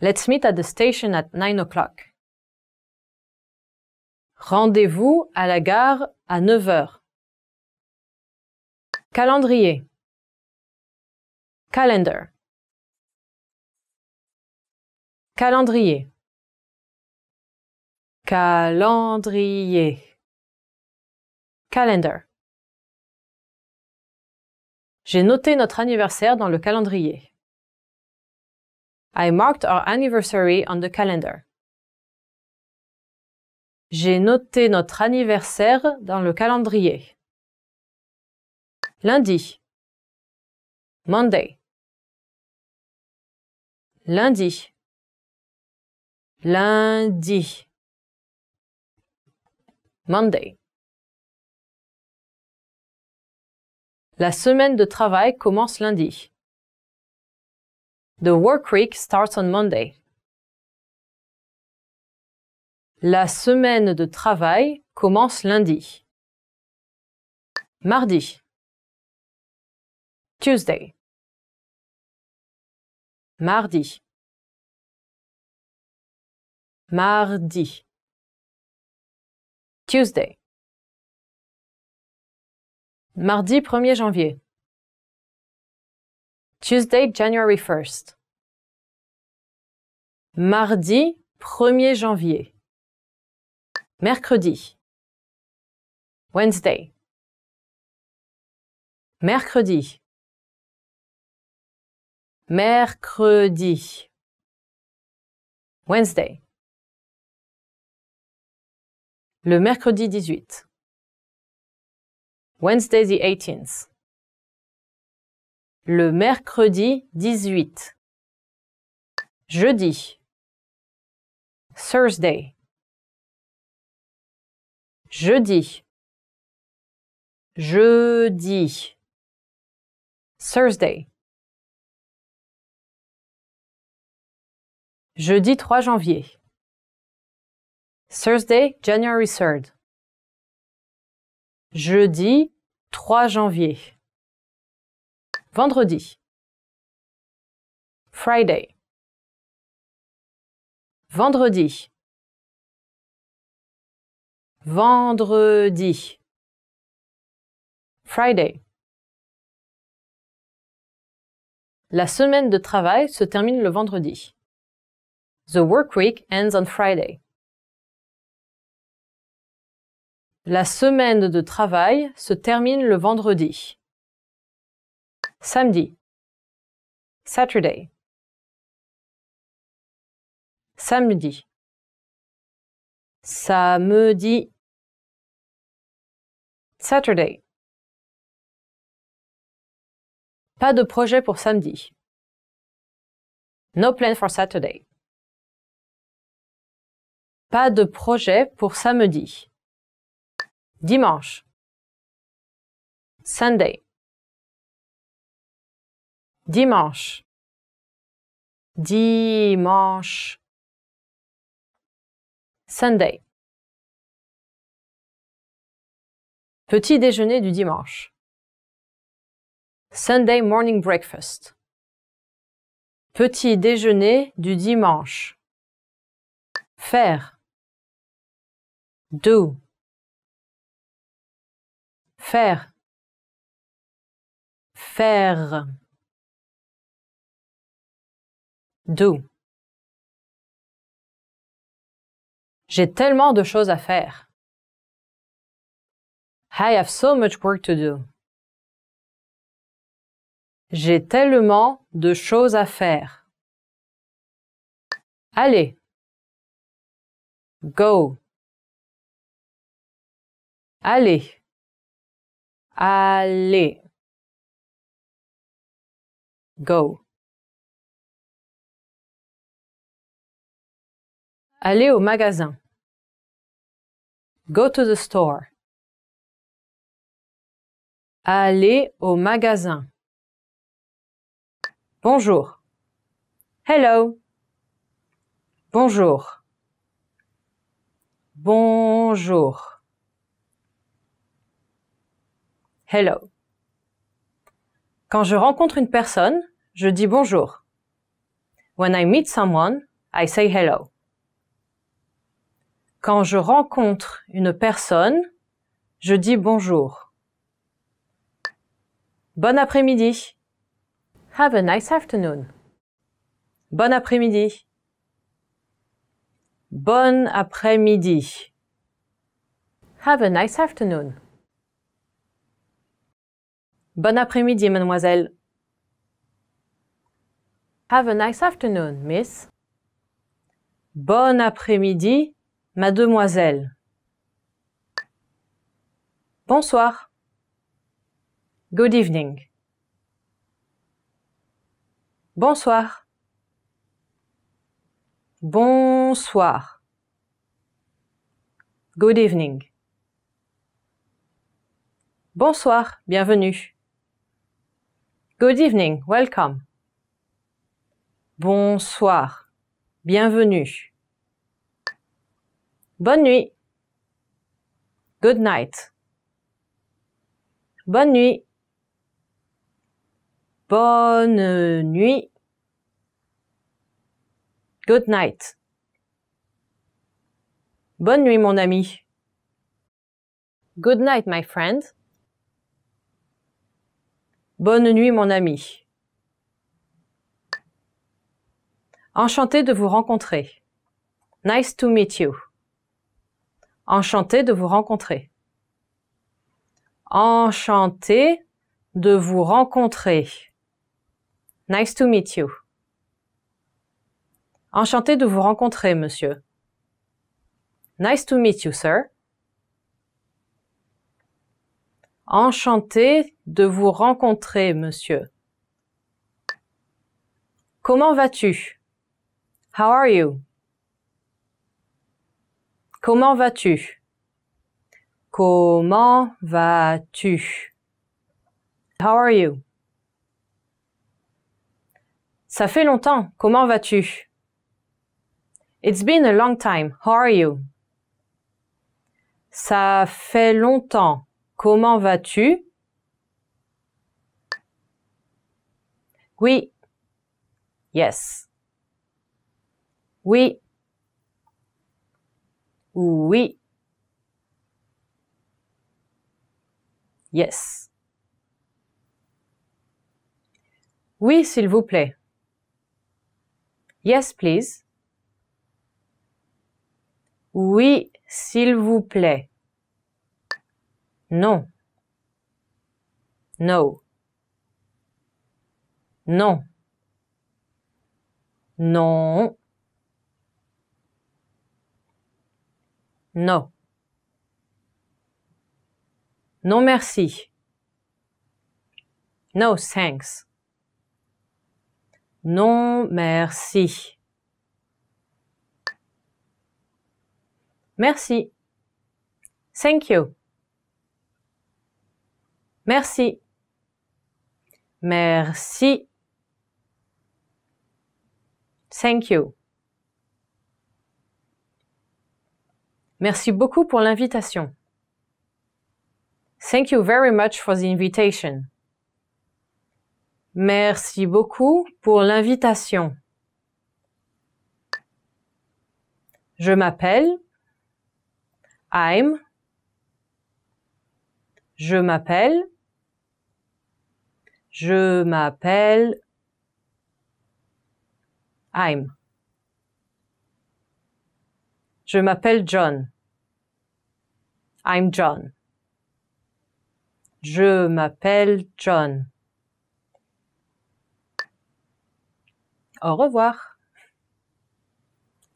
Let's meet at the station at nine o'clock. Rendez-vous à la gare à 9 heures. Calendrier. Calendar. Calendrier calendrier calendar J'ai noté notre anniversaire dans le calendrier. I marked our anniversary on the calendar. J'ai noté notre anniversaire dans le calendrier. Lundi. Monday. Lundi. Lundi. Monday. La semaine de travail commence lundi. The work week starts on Monday. La semaine de travail commence lundi. Mardi. Tuesday. Mardi. Mardi. Tuesday. Mardi 1er janvier. Tuesday, January 1st. Mardi 1er janvier. Mercredi. Wednesday. Mercredi. Mercredi. Wednesday. Le mercredi 18. Wednesday the 18th. Le mercredi 18. Jeudi. Thursday. Jeudi. Jeudi. Thursday. Jeudi 3 janvier. Thursday, January 3rd. Jeudi, 3 janvier. Vendredi. Friday. Vendredi. Vendredi. Friday. La semaine de travail se termine le vendredi. The work week ends on Friday. La semaine de travail se termine le vendredi. Samedi. Saturday. Samedi. Samedi. Saturday. Pas de projet pour samedi. No plan for Saturday. Pas de projet pour samedi dimanche Sunday dimanche dimanche Sunday Petit déjeuner du dimanche Sunday morning breakfast Petit déjeuner du dimanche faire do faire faire do J'ai tellement de choses à faire. I have so much work to do. J'ai tellement de choses à faire. Allez. Go. Allez. Allez Go. Aller au magasin. Go to the store. Allez au magasin. Bonjour. Hello. Bonjour. Bonjour. Hello. Quand je rencontre une personne, je dis bonjour. When I meet someone, I say hello. Quand je rencontre une personne, je dis bonjour. Bon après-midi. Have a nice afternoon. Bon après-midi. Bon après-midi. Have a nice afternoon. Bon après-midi, mademoiselle. Have a nice afternoon, miss. Bon après-midi, mademoiselle. Bonsoir. Good evening. Bonsoir. Bonsoir. Good evening. Bonsoir, bienvenue. Good evening, welcome. Bonsoir, bienvenue. Bonne nuit. Good night. Bonne nuit. Bonne nuit. Good night. Bonne nuit, mon ami. Good night, my friend. Bonne nuit, mon ami. Enchanté de vous rencontrer. Nice to meet you. Enchanté de vous rencontrer. Enchanté de vous rencontrer. Nice to meet you. Enchanté de vous rencontrer, monsieur. Nice to meet you, sir. Enchanté de vous rencontrer, monsieur. Comment vas-tu? How are you? Comment vas-tu? Comment vas-tu? How are you? Ça fait longtemps. Comment vas-tu? It's been a long time. How are you? Ça fait longtemps. Comment vas-tu? Oui. Yes. Oui. Oui. Yes. Oui, s'il vous plaît. Yes, please. Oui, s'il vous plaît. Non. No. Non. Non. Non. Non merci. No thanks. Non merci. Merci. Thank you. Merci. Merci. Thank you. Merci beaucoup pour l'invitation. Thank you very much for the invitation. Merci beaucoup pour l'invitation. Je m'appelle I'm je m'appelle. Je m'appelle. I'm. Je m'appelle John. I'm John. Je m'appelle John. Au revoir.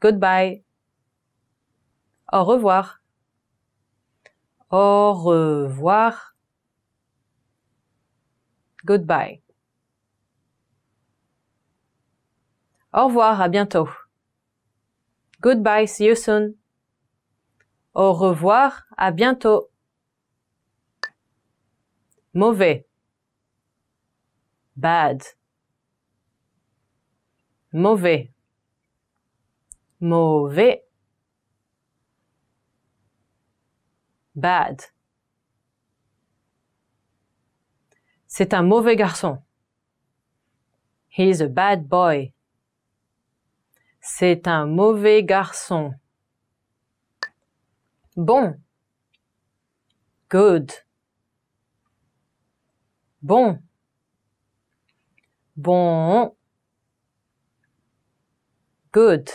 Goodbye. Au revoir. Au revoir. Goodbye. Au revoir, à bientôt. Goodbye, see you soon. Au revoir, à bientôt. Mauvais. Bad. Mauvais. Mauvais. bad. C'est un mauvais garçon. He is a bad boy. C'est un mauvais garçon. Bon. Good. Bon. Bon. Good.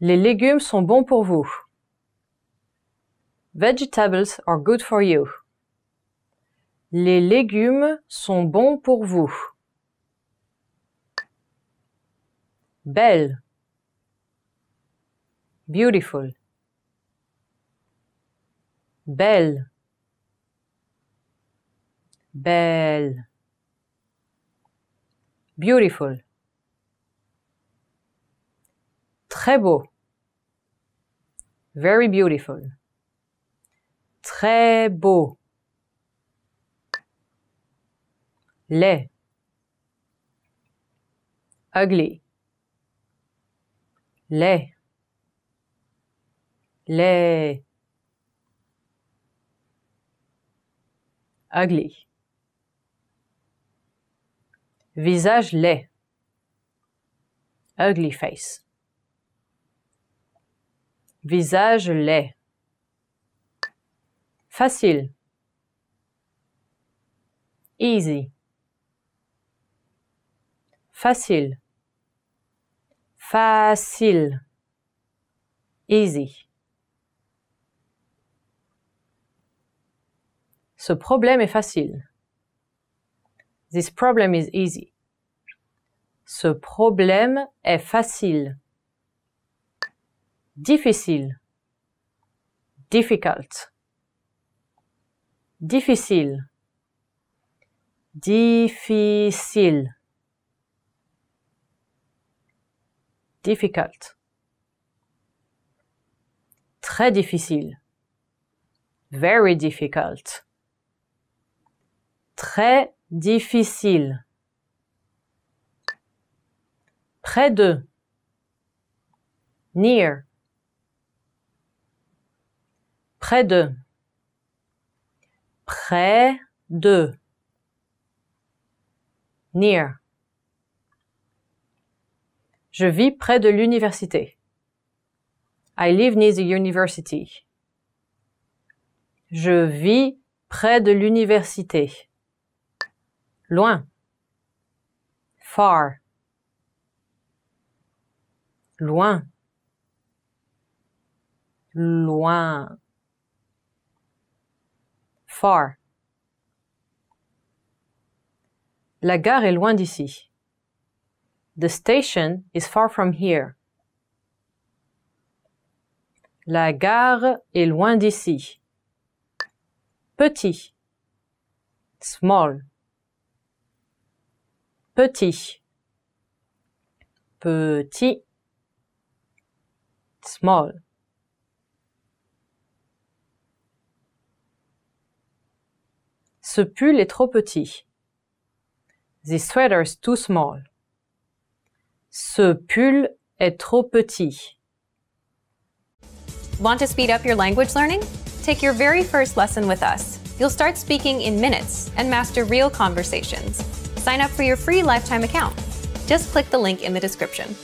Les légumes sont bons pour vous. Vegetables are good for you. Les légumes sont bons pour vous. Belle. Beautiful. Belle. Belle. Beautiful. Très beau. Very beautiful. Très beau. Laid. Ugly. Laid. Laid. Ugly. Visage laid. Ugly face. Visage laid. Facile. Easy. Facile. Facile. Easy. Ce problème est facile. This problem is easy. Ce problème est facile difficile, difficult, difficile, difficile, difficult, très difficile, very difficult, très difficile, près de, near, près de, près de, near. Je vis près de l'université. I live near the university. Je vis près de l'université. Loin. Far. Loin. Loin far. La gare est loin d'ici. The station is far from here. La gare est loin d'ici. Petit. Small. Petit. Petit. Small. Ce pull est trop petit. This sweater is too small. Ce pull est trop petit. Want to speed up your language learning? Take your very first lesson with us. You'll start speaking in minutes and master real conversations. Sign up for your free lifetime account. Just click the link in the description.